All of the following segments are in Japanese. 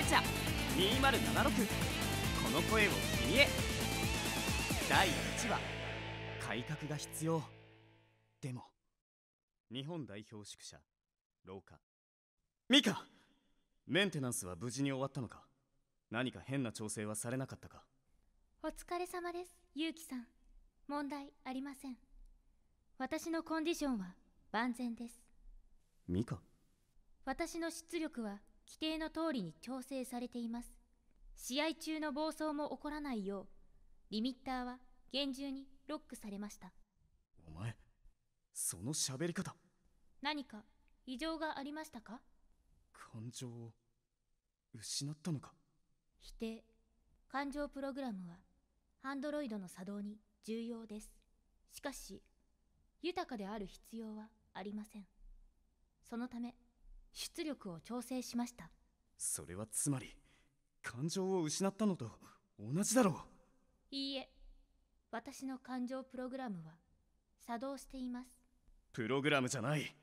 ケチャ2076この声を君へ第1話改革が必要でも日本代表宿舎廊下ミカメンテナンスは無事に終わったのか何か変な調整はされなかったかお疲れ様ですゆうきさん問題ありません私のコンディションは万全ですミカ私の出力は規定の通りに調整されています。試合中の暴走も起こらないよう、リミッターは厳重にロックされました。お前、その喋り方。何か異常がありましたか感情を失ったのか否定。感情プログラムは、アンドロイドの作動に重要です。しかし、豊かである必要はありません。そのため、出力を調整しましたそれはつまり感情を失ったのと同じだろういいえ私の感情プログラムは作動していますプログラムじゃない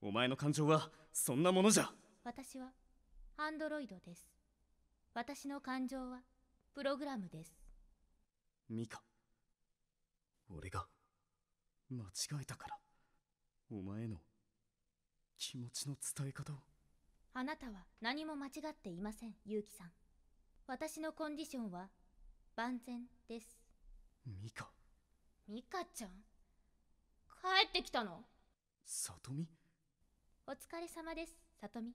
お前の感情はそんなものじゃ私はアンドロイドです私の感情はプログラムですミカ俺が間違えたからお前の気持ちの伝え方をあなたは何も間違っていません結城さん私のコンディションは万全ですミカミカちゃん帰ってきたの里美お疲れ様です里美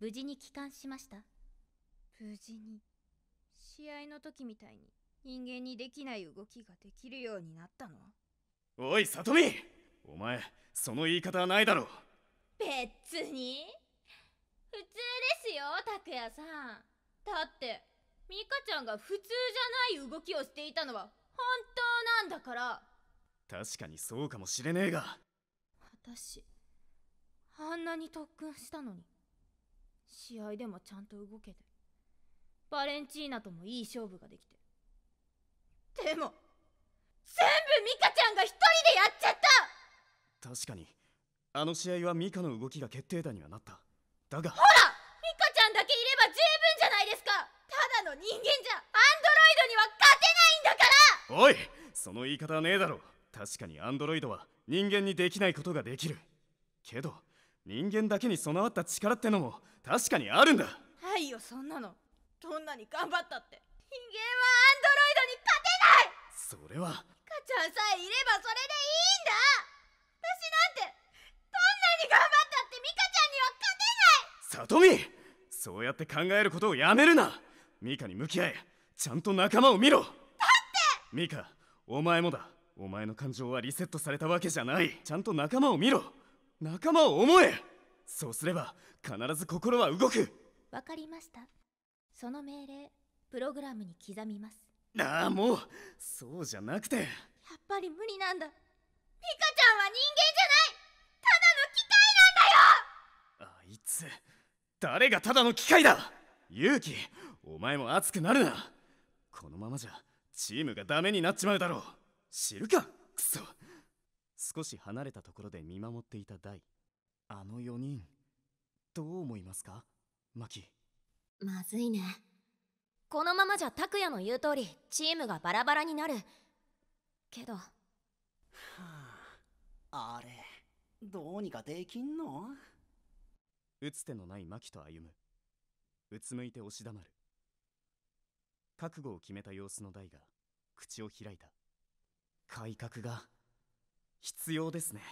無事に帰還しました無事に試合の時みたいに人間にできない動きができるようになったのおい里美お前その言い方はないだろう別に普通ですよ拓也さんだってミカちゃんが普通じゃない動きをしていたのは本当なんだから確かにそうかもしれねえが私あんなに特訓したのに試合でもちゃんと動けてバレンチーナともいい勝負ができてでも全部ミカちゃんが一人でやっちゃった確かにあの試合はミカの動きが決定打にはなっただがほらミカちゃんだけいれば十分じゃないですかただの人間じゃアンドロイドには勝てないんだからおいその言い方はねえだろ確かにアンドロイドは人間にできないことができるけど人間だけに備わった力ってのも確かにあるんだはいよそんなのどんなに頑張ったって人間はアンドロイドに勝てないそれはミカちゃんさえいればそれでいいんだ里見そうやって考えることをやめるなミカに向き合えちゃんと仲間を見ろだってミカお前もだお前の感情はリセットされたわけじゃないちゃんと仲間を見ろ仲間を思えそうすれば必ず心は動くわかりましたその命令プログラムに刻みますああもうそうじゃなくてやっぱり無理なんだミカちゃんは人間じゃないただの機械なんだよあいつ誰がただの機械だ勇気お前も熱くなるなこのままじゃチームがダメになっちまうだろう知るかクソ少し離れたところで見守っていたダイあの4人どう思いますかマキまずいねこのままじゃ拓ヤの言う通りチームがバラバラになるけど、はあ、あれどうにかできんの打つ手のない牧と歩むうつむいて押し黙る覚悟を決めた様子の大が口を開いた改革が必要ですね